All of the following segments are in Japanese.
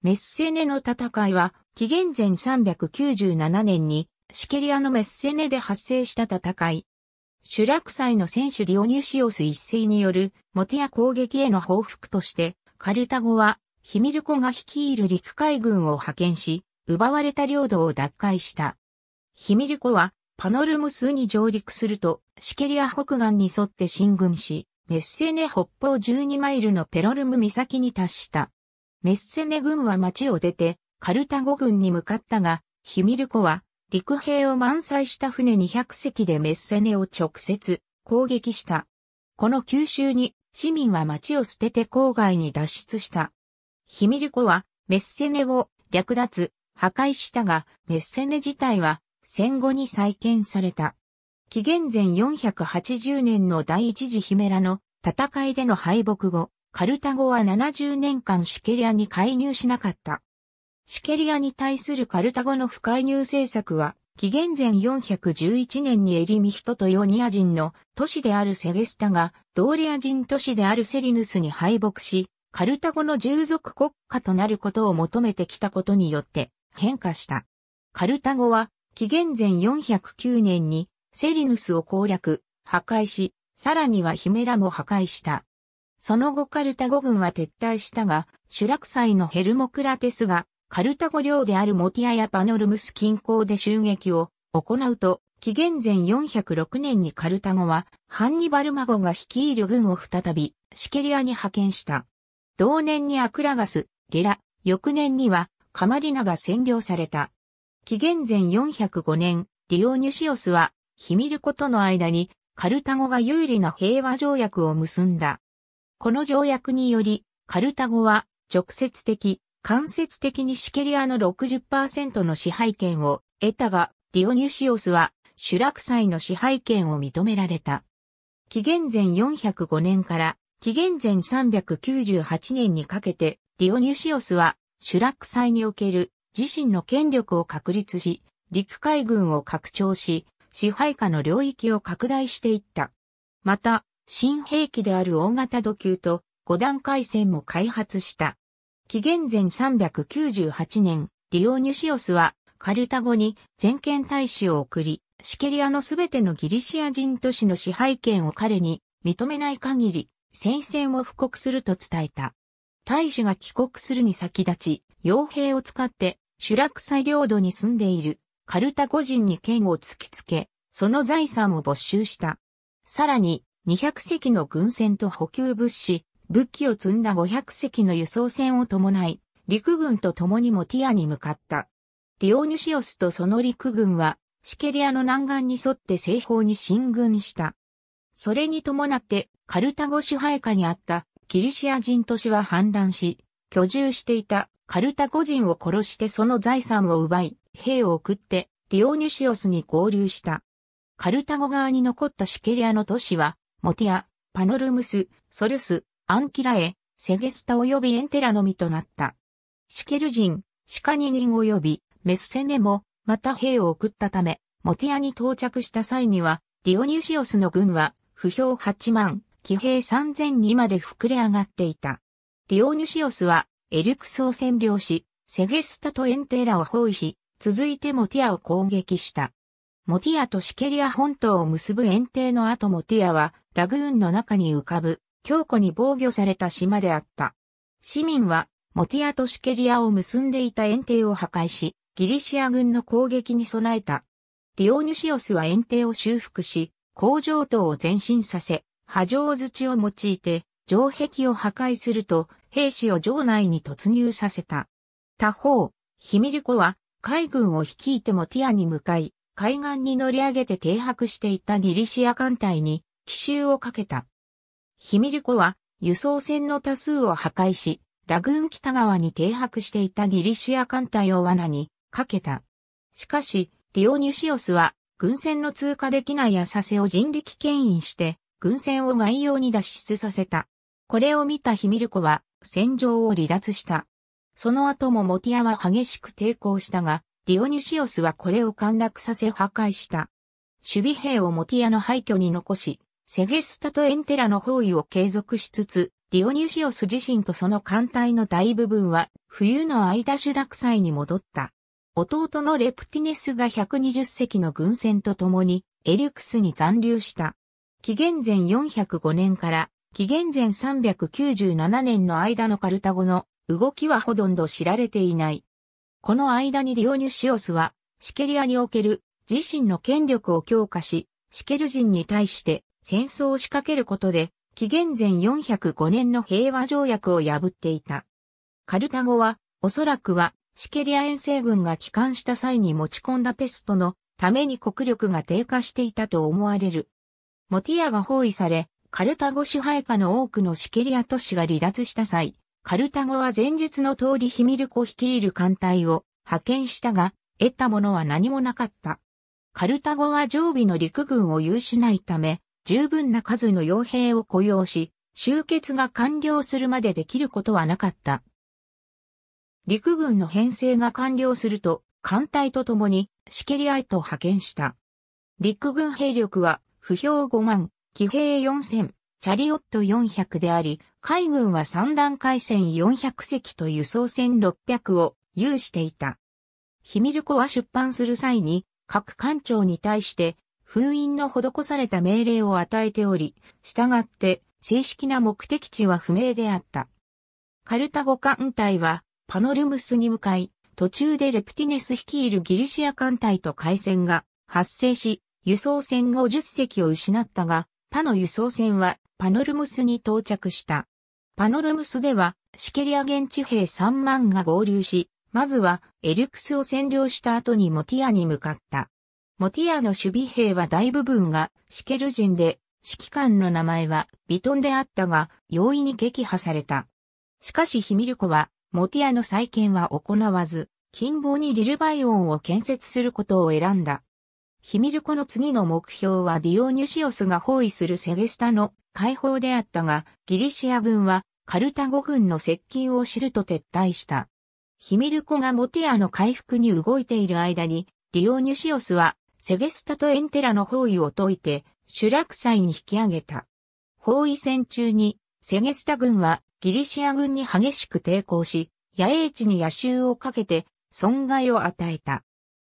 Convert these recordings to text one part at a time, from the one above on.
メッセネの戦いは、紀元前397年に、シケリアのメッセネで発生した戦い。主サ祭の選手ディオニュシオス一世による、モテア攻撃への報復として、カルタゴは、ヒミルコが率いる陸海軍を派遣し、奪われた領土を奪回した。ヒミルコは、パノルムスに上陸すると、シケリア北岸に沿って進軍し、メッセネ北方12マイルのペロルム岬に達した。メッセネ軍は町を出て、カルタゴ軍に向かったが、ヒミルコは、陸兵を満載した船200隻でメッセネを直接攻撃した。この急襲に市民は町を捨てて郊外に脱出した。ヒミルコはメッセネを略奪、破壊したが、メッセネ自体は戦後に再建された。紀元前480年の第一次ヒメラの戦いでの敗北後、カルタゴは70年間シケリアに介入しなかった。シケリアに対するカルタゴの不介入政策は、紀元前411年にエリミヒトとヨニア人の都市であるセゲスタが、ドーリア人都市であるセリヌスに敗北し、カルタゴの従属国家となることを求めてきたことによって変化した。カルタゴは紀元前409年にセリヌスを攻略、破壊し、さらにはヒメラも破壊した。その後カルタゴ軍は撤退したが、シュラクサイのヘルモクラテスが、カルタゴ領であるモティアやパノルムス近郊で襲撃を行うと、紀元前406年にカルタゴは、ハンニバルマゴが率いる軍を再び、シケリアに派遣した。同年にアクラガス、ゲラ、翌年には、カマリナが占領された。紀元前405年、ディオニュシオスは、ヒミルコとの間に、カルタゴが有利な平和条約を結んだ。この条約により、カルタゴは直接的、間接的にシケリアの60%の支配権を得たが、ディオニュシオスは主落祭の支配権を認められた。紀元前405年から紀元前398年にかけて、ディオニュシオスは主落祭における自身の権力を確立し、陸海軍を拡張し、支配下の領域を拡大していった。また、新兵器である大型土球と五段階戦も開発した。紀元前398年、リオニュシオスはカルタゴに全権大使を送り、シケリアのすべてのギリシア人都市の支配権を彼に認めない限り戦線を布告すると伝えた。大使が帰国するに先立ち、傭兵を使ってシュラクサ領土に住んでいるカルタゴ人に剣を突きつけ、その財産を没収した。さらに、200隻の軍船と補給物資、武器を積んだ500隻の輸送船を伴い、陸軍と共にモティアに向かった。ディオニュシオスとその陸軍は、シケリアの南岸に沿って西方に進軍した。それに伴って、カルタゴ支配下にあったギリシア人都市は反乱し、居住していたカルタゴ人を殺してその財産を奪い、兵を送ってディオニュシオスに合流した。カルタゴ側に残ったシケリアの都市はモティア、パノルムス、ソルス、アンキラエ、セゲスタ及びエンテラのみとなった。シケル人、シカニ人及びメスセネも、また兵を送ったため、モティアに到着した際には、ディオニュシオスの軍は、不評8万、騎兵3000にまで膨れ上がっていた。ディオニュシオスは、エルクスを占領し、セゲスタとエンテーラを包囲し、続いてモティアを攻撃した。モティアとシケリア本島を結ぶ園庭の後モティアはラグーンの中に浮かぶ強固に防御された島であった。市民はモティアとシケリアを結んでいた園庭を破壊し、ギリシア軍の攻撃に備えた。ディオニュシオスは園庭を修復し、工場等を前進させ、波状土を用いて、城壁を破壊すると、兵士を城内に突入させた。他方、ヒミリコは海軍を率いてモティアに向かい、海岸に乗り上げて停泊していたギリシア艦隊に奇襲をかけた。ヒミルコは輸送船の多数を破壊し、ラグーン北側に停泊していたギリシア艦隊を罠にかけた。しかし、ディオニュシオスは軍船の通過できない浅瀬を人力牽引して、軍船を外洋に脱出させた。これを見たヒミルコは戦場を離脱した。その後もモティアは激しく抵抗したが、ディオニュシオスはこれを陥落させ破壊した。守備兵をモティアの廃墟に残し、セゲスタとエンテラの包囲を継続しつつ、ディオニュシオス自身とその艦隊の大部分は冬の間主落祭に戻った。弟のレプティネスが120隻の軍船と共にエリュクスに残留した。紀元前405年から紀元前397年の間のカルタゴの動きはほとんど知られていない。この間にディオニュシオスは、シケリアにおける自身の権力を強化し、シケル人に対して戦争を仕掛けることで、紀元前405年の平和条約を破っていた。カルタゴは、おそらくは、シケリア遠征軍が帰還した際に持ち込んだペストのために国力が低下していたと思われる。モティアが包囲され、カルタゴ支配下の多くのシケリア都市が離脱した際、カルタゴは前述の通りヒミルコ率いる艦隊を派遣したが、得たものは何もなかった。カルタゴは常備の陸軍を有しないため、十分な数の傭兵を雇用し、集結が完了するまでできることはなかった。陸軍の編成が完了すると、艦隊と共に仕切り合いと派遣した。陸軍兵力は、不評5万、騎兵4000、チャリオット400であり、海軍は三段海戦400隻と輸送船600を有していた。ヒミルコは出版する際に、各艦長に対して、封印の施された命令を与えており、従って、正式な目的地は不明であった。カルタゴ艦隊は、パノルムスに向かい、途中でレプティネス率いるギリシア艦隊と海戦が発生し、輸送船50隻を失ったが、他の輸送船はパノルムスに到着した。パノルムスでは、シケリア現地兵3万が合流し、まずはエリクスを占領した後にモティアに向かった。モティアの守備兵は大部分がシケル人で、指揮官の名前はビトンであったが、容易に撃破された。しかしヒミルコは、モティアの再建は行わず、近傍にリルバイオンを建設することを選んだ。ヒミルコの次の目標はディオニュシオスが包囲するセゲスタの解放であったが、ギリシア軍はカルタゴ軍の接近を知ると撤退した。ヒミルコがモテアの回復に動いている間に、ディオニュシオスはセゲスタとエンテラの包囲を解いて、主落祭に引き上げた。包囲戦中に、セゲスタ軍はギリシア軍に激しく抵抗し、野営地に野襲をかけて損害を与えた。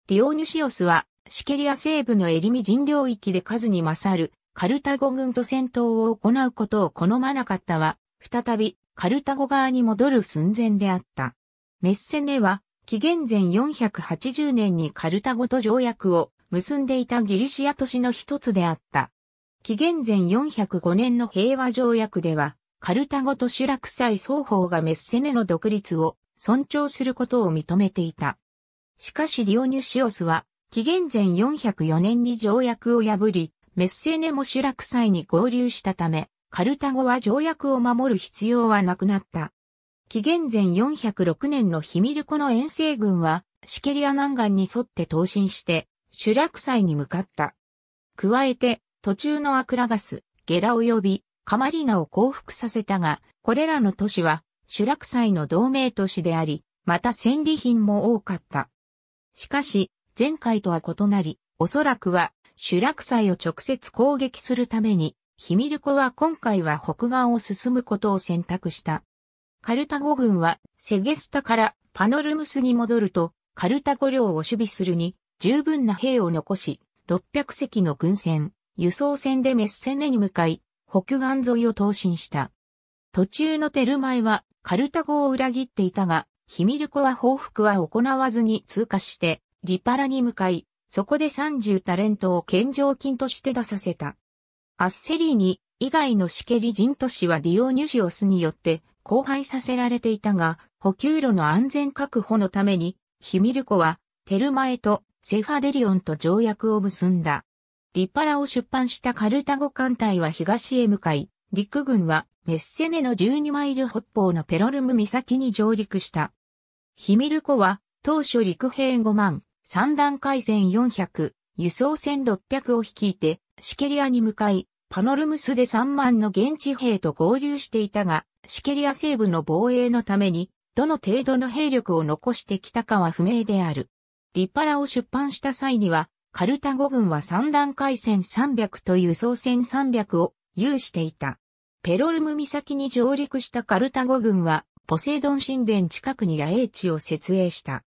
ディオニュシオスはシケリア西部のエリミ人領域で数に勝るカルタゴ軍と戦闘を行うことを好まなかったは、再びカルタゴ側に戻る寸前であった。メッセネは、紀元前480年にカルタゴと条約を結んでいたギリシア都市の一つであった。紀元前405年の平和条約では、カルタゴとシュラクサイ双方がメッセネの独立を尊重することを認めていた。しかしディオニュシオスは紀元前404年に条約を破り、メッセネもラク祭に合流したため、カルタゴは条約を守る必要はなくなった。紀元前406年のヒミルコの遠征軍は、シケリア南岸に沿って投進して、ラク祭に向かった。加えて、途中のアクラガス、ゲラ及びカマリナを降伏させたが、これらの都市は、ラク祭の同盟都市であり、また戦利品も多かった。しかし、前回とは異なり、おそらくは主落祭を直接攻撃するために、ヒミルコは今回は北岸を進むことを選択した。カルタゴ軍はセゲスタからパノルムスに戻ると、カルタゴ領を守備するに十分な兵を残し、600隻の軍船、輸送船でメッセネに向かい、北岸沿いを投進した。途中のテルマエはカルタゴを裏切っていたが、ヒミルコは報復は行わずに通過して、リパラに向かい、そこで30タレントを献上金として出させた。アッセリーニ以外のシケリ人都市はディオニュシオスによって荒廃させられていたが、補給路の安全確保のために、ヒミルコはテルマエとセファデリオンと条約を結んだ。リパラを出版したカルタゴ艦隊は東へ向かい、陸軍はメッセネの12マイル北方のペロルム岬に上陸した。ヒミルコは当初陸兵5万、三段海戦400、輸送船600を率いて、シケリアに向かい、パノルムスで3万の現地兵と合流していたが、シケリア西部の防衛のために、どの程度の兵力を残してきたかは不明である。リパラを出版した際には、カルタゴ軍は三段海戦300という総戦300を有していた。ペロルム岬に上陸したカルタゴ軍は、ポセイドン神殿近くに野営地を設営した。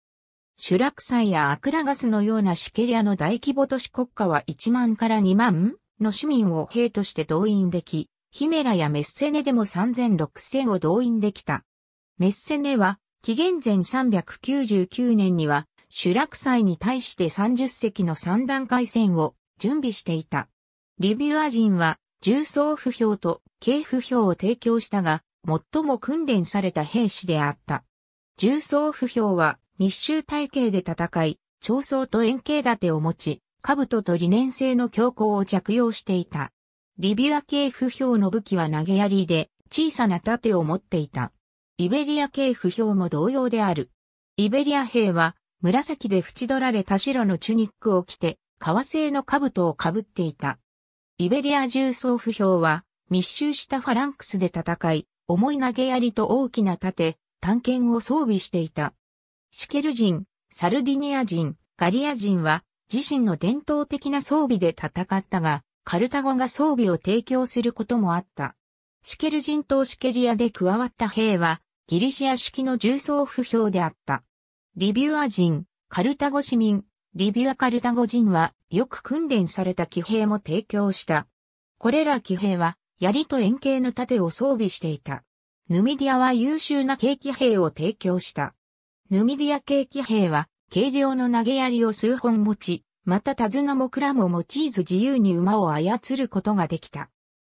シュラクサイやアクラガスのようなシケリアの大規模都市国家は1万から2万の市民を兵として動員でき、ヒメラやメッセネでも3 0 0 6 0 0 0を動員できた。メッセネは、紀元前399年には、シュラクサイに対して30隻の3段階戦を準備していた。リビュア人は、重装不評と軽不評を提供したが、最も訓練された兵士であった。重装不評は、密集体系で戦い、長層と円形立てを持ち、兜と理念性の強行を着用していた。リビア系不評の武器は投げ槍で、小さな盾を持っていた。イベリア系不評も同様である。イベリア兵は、紫で縁取られた白のチュニックを着て、革製の兜をかぶっていた。イベリア重装不評は、密集したファランクスで戦い、重い投げ槍と大きな盾、短剣を装備していた。シケル人、サルディニア人、ガリア人は自身の伝統的な装備で戦ったが、カルタゴが装備を提供することもあった。シケル人とシケリアで加わった兵は、ギリシア式の重装不評であった。リビュア人、カルタゴ市民、リビュアカルタゴ人はよく訓練された騎兵も提供した。これら騎兵は槍と円形の盾を装備していた。ヌミディアは優秀な軽騎兵を提供した。ヌミディア系騎兵は、軽量の投げ槍を数本持ち、またタズナもクラも用いず自由に馬を操ることができた。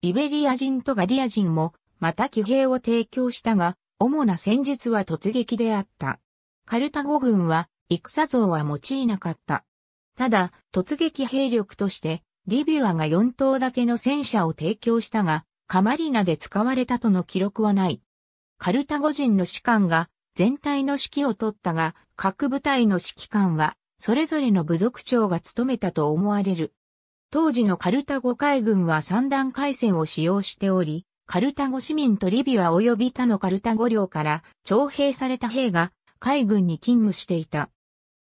イベリア人とガリア人も、また騎兵を提供したが、主な戦術は突撃であった。カルタゴ軍は、戦像は用いなかった。ただ、突撃兵力として、リビュアが4頭だけの戦車を提供したが、カマリナで使われたとの記録はない。カルタゴ人の士官が全体の指揮を取ったが、各部隊の指揮官は、それぞれの部族長が務めたと思われる。当時のカルタゴ海軍は三段海戦を使用しており、カルタゴ市民とリビア及び他のカルタゴ領から徴兵された兵が海軍に勤務していた。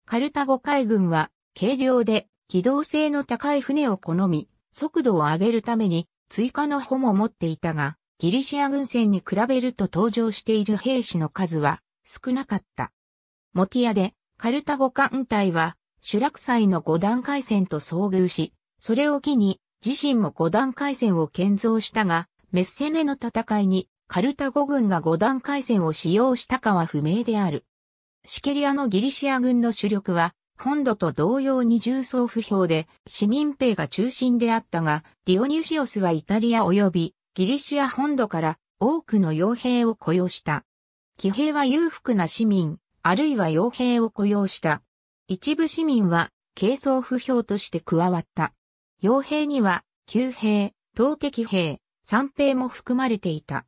カルタゴ海軍は軽量で機動性の高い船を好み、速度を上げるために追加の帆も持っていたが、ギリシア軍船に比べると登場している兵士の数は少なかった。モティアで、カルタゴ艦隊は、主落祭の五段海戦と遭遇し、それを機に、自身も五段海戦を建造したが、メッセネの戦いに、カルタゴ軍が五段海戦を使用したかは不明である。シケリアのギリシア軍の主力は、本土と同様に重装不評で、市民兵が中心であったが、ディオニュシオスはイタリア及びギリシア本土から多くの傭兵を雇用した。騎兵は裕福な市民、あるいは傭兵を雇用した。一部市民は、軽装不評として加わった。傭兵には、旧兵、投敵兵、三兵も含まれていた。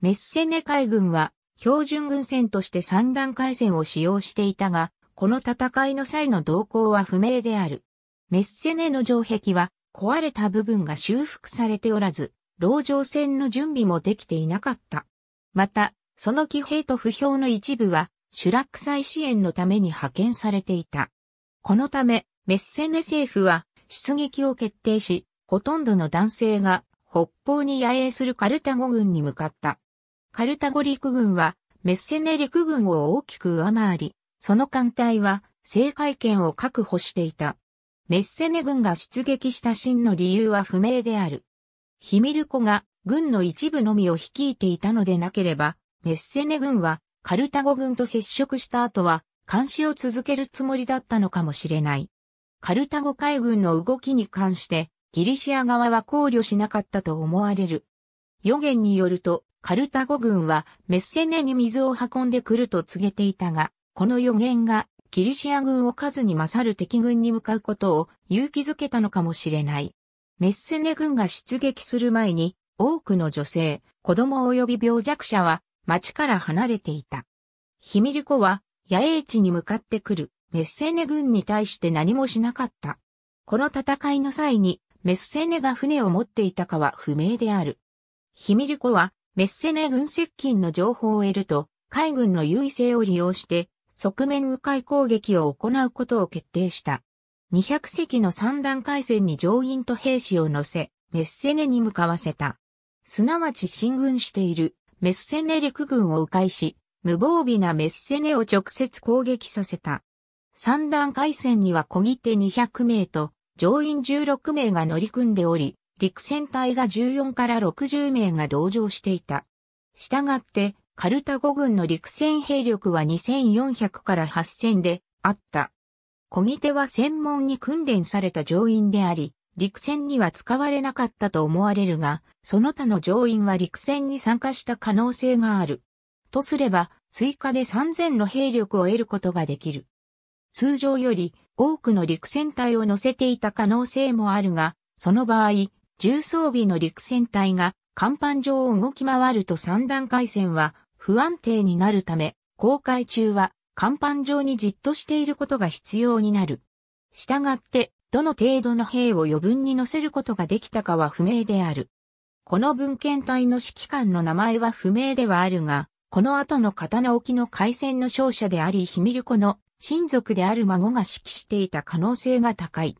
メッセネ海軍は、標準軍船として三段階戦を使用していたが、この戦いの際の動向は不明である。メッセネの城壁は、壊れた部分が修復されておらず、籠城戦の準備もできていなかった。また、その騎兵と不評の一部は、シュラック祭支援のために派遣されていた。このため、メッセネ政府は出撃を決定し、ほとんどの男性が北方に野営するカルタゴ軍に向かった。カルタゴ陸軍はメッセネ陸軍を大きく上回り、その艦隊は制海権を確保していた。メッセネ軍が出撃した真の理由は不明である。ヒミルコが軍の一部のみを率いていたのでなければ、メッセネ軍はカルタゴ軍と接触した後は監視を続けるつもりだったのかもしれない。カルタゴ海軍の動きに関してギリシア側は考慮しなかったと思われる。予言によるとカルタゴ軍はメッセネに水を運んでくると告げていたが、この予言がギリシア軍を数に勝る敵軍に向かうことを勇気づけたのかもしれない。メッセネ軍が出撃する前に多くの女性、子供及び病弱者は町から離れていた。ヒミルコは野営地に向かってくるメッセネ軍に対して何もしなかった。この戦いの際にメッセネが船を持っていたかは不明である。ヒミルコはメッセネ軍接近の情報を得ると、海軍の優位性を利用して側面迂回攻撃を行うことを決定した。200隻の三段海戦に乗員と兵士を乗せ、メッセネに向かわせた。すなわち進軍しているメッセネ陸軍を迂回し、無防備なメッセネを直接攻撃させた。三段海戦には小切手200名と乗員16名が乗り組んでおり、陸戦隊が14から60名が同乗していた。したがって、カルタゴ軍の陸戦兵力は2400から8000であった。小切手は専門に訓練された乗員であり、陸戦には使われなかったと思われるが、その他の乗員は陸戦に参加した可能性がある。とすれば、追加で3000の兵力を得ることができる。通常より多くの陸戦隊を乗せていた可能性もあるが、その場合、重装備の陸戦隊が甲板上を動き回ると3段回線は不安定になるため、航海中は甲板上にじっとしていることが必要になる。したがって、どの程度の兵を余分に乗せることができたかは不明である。この文献隊の指揮官の名前は不明ではあるが、この後の刀置きの海戦の勝者でありヒミルコの親族である孫が指揮していた可能性が高い。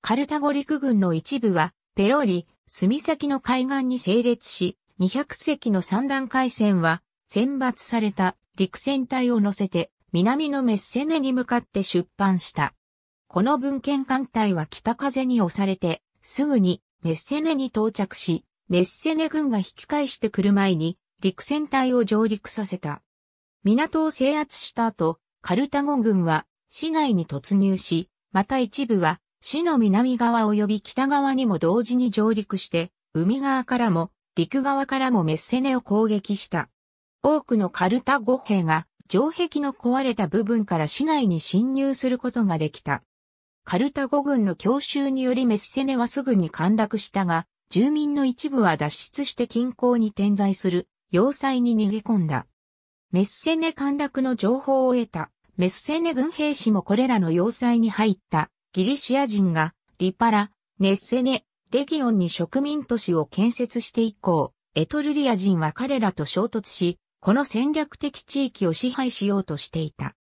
カルタゴ陸軍の一部は、ペロリ、墨先の海岸に整列し、200隻の三段海戦は、選抜された陸戦隊を乗せて、南のメッセネに向かって出版した。この文献艦隊は北風に押されて、すぐにメッセネに到着し、メッセネ軍が引き返してくる前に、陸戦隊を上陸させた。港を制圧した後、カルタゴ軍は市内に突入し、また一部は市の南側及び北側にも同時に上陸して、海側からも陸側からもメッセネを攻撃した。多くのカルタゴ兵が城壁の壊れた部分から市内に侵入することができた。カルタゴ軍の強襲によりメッセネはすぐに陥落したが、住民の一部は脱出して近郊に点在する要塞に逃げ込んだ。メッセネ陥落の情報を得た、メッセネ軍兵士もこれらの要塞に入ったギリシア人がリパラ、ネッセネ、レギオンに植民都市を建設して以降、エトルリア人は彼らと衝突し、この戦略的地域を支配しようとしていた。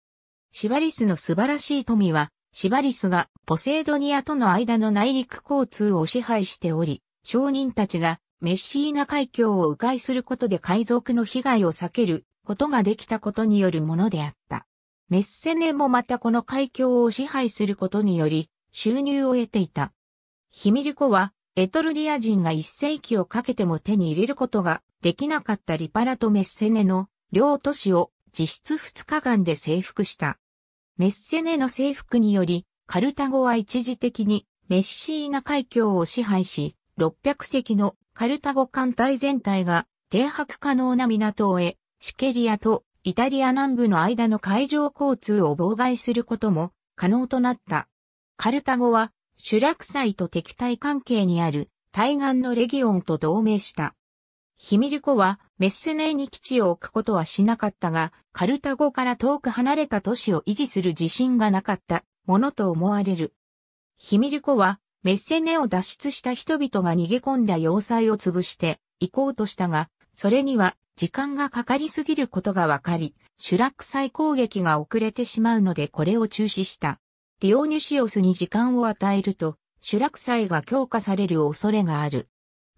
シバリスの素晴らしい富はシバリスがポセイドニアとの間の内陸交通を支配しており、商人たちがメッシーナ海峡を迂回することで海賊の被害を避けることができたことによるものであった。メッセネもまたこの海峡を支配することにより収入を得ていた。ヒミルコはエトルリア人が一世紀をかけても手に入れることができなかったリパラとメッセネの両都市を実質二日間で征服した。メッセネの征服により、カルタゴは一時的にメッシーナ海峡を支配し、600隻のカルタゴ艦隊全体が停泊可能な港へ、シケリアとイタリア南部の間の海上交通を妨害することも可能となった。カルタゴは、集落祭と敵対関係にある対岸のレギオンと同盟した。ヒミルコはメッセネに基地を置くことはしなかったが、カルタゴから遠く離れた都市を維持する自信がなかったものと思われる。ヒミルコはメッセネを脱出した人々が逃げ込んだ要塞を潰して行こうとしたが、それには時間がかかりすぎることがわかり、シュラクサイ攻撃が遅れてしまうのでこれを中止した。ディオニュシオスに時間を与えると、シュラクサイが強化される恐れがある。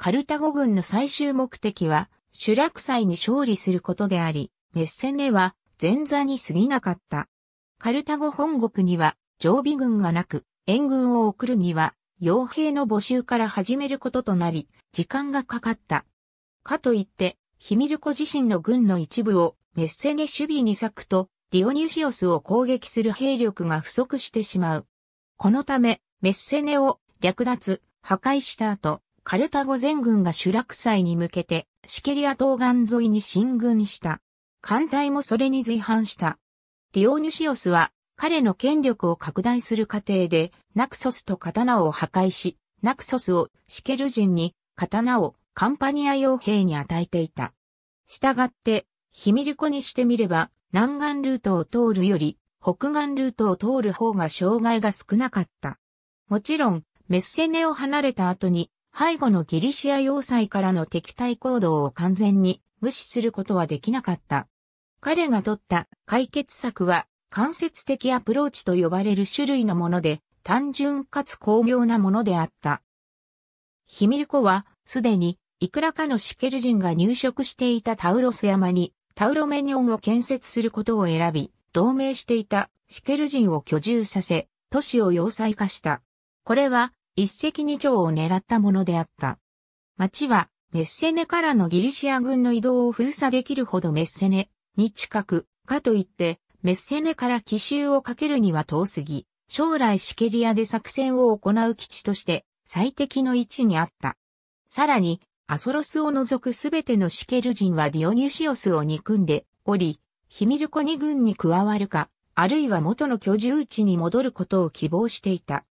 カルタゴ軍の最終目的は、主落祭に勝利することであり、メッセネは前座に過ぎなかった。カルタゴ本国には常備軍がなく、援軍を送るには、傭兵の募集から始めることとなり、時間がかかった。かといって、ヒミルコ自身の軍の一部をメッセネ守備に割くと、ディオニュシオスを攻撃する兵力が不足してしまう。このため、メッセネを略奪、破壊した後、カルタゴ全軍が集落祭に向けて、シケリア東岸沿いに進軍した。艦隊もそれに随伴した。ディオニュシオスは、彼の権力を拡大する過程で、ナクソスと刀を破壊し、ナクソスをシケル人に、刀をカンパニア傭兵に与えていた。したがって、ヒミルコにしてみれば、南岸ルートを通るより、北岸ルートを通る方が障害が少なかった。もちろん、メッセネを離れた後に、背後のギリシア要塞からの敵対行動を完全に無視することはできなかった。彼が取った解決策は間接的アプローチと呼ばれる種類のもので単純かつ巧妙なものであった。ヒミルコはすでにいくらかのシケル人が入植していたタウロス山にタウロメニオンを建設することを選び同盟していたシケル人を居住させ都市を要塞化した。これは一石二鳥を狙ったものであった。町はメッセネからのギリシア軍の移動を封鎖できるほどメッセネに近く、かといってメッセネから奇襲をかけるには遠すぎ、将来シケリアで作戦を行う基地として最適の位置にあった。さらに、アソロスを除くすべてのシケル人はディオニュシオスを憎んでおり、ヒミルコニ軍に加わるか、あるいは元の居住地に戻ることを希望していた。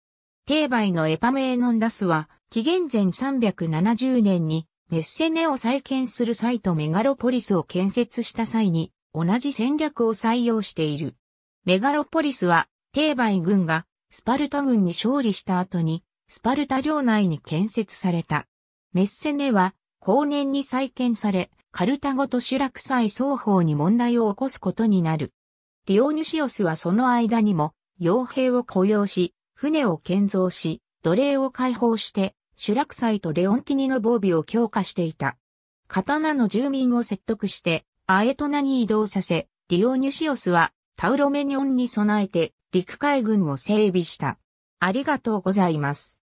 バイのエパメーノンダスは、紀元前370年にメッセネを再建する際とメガロポリスを建設した際に同じ戦略を採用している。メガロポリスは、バイ軍がスパルタ軍に勝利した後に、スパルタ領内に建設された。メッセネは、後年に再建され、カルタゴとシュラクサイ双方に問題を起こすことになる。ディオニュシオスはその間にも、傭兵を雇用し、船を建造し、奴隷を解放して、主落祭とレオンィニの防備を強化していた。刀の住民を説得して、アエトナに移動させ、ディオニュシオスはタウロメニオンに備えて陸海軍を整備した。ありがとうございます。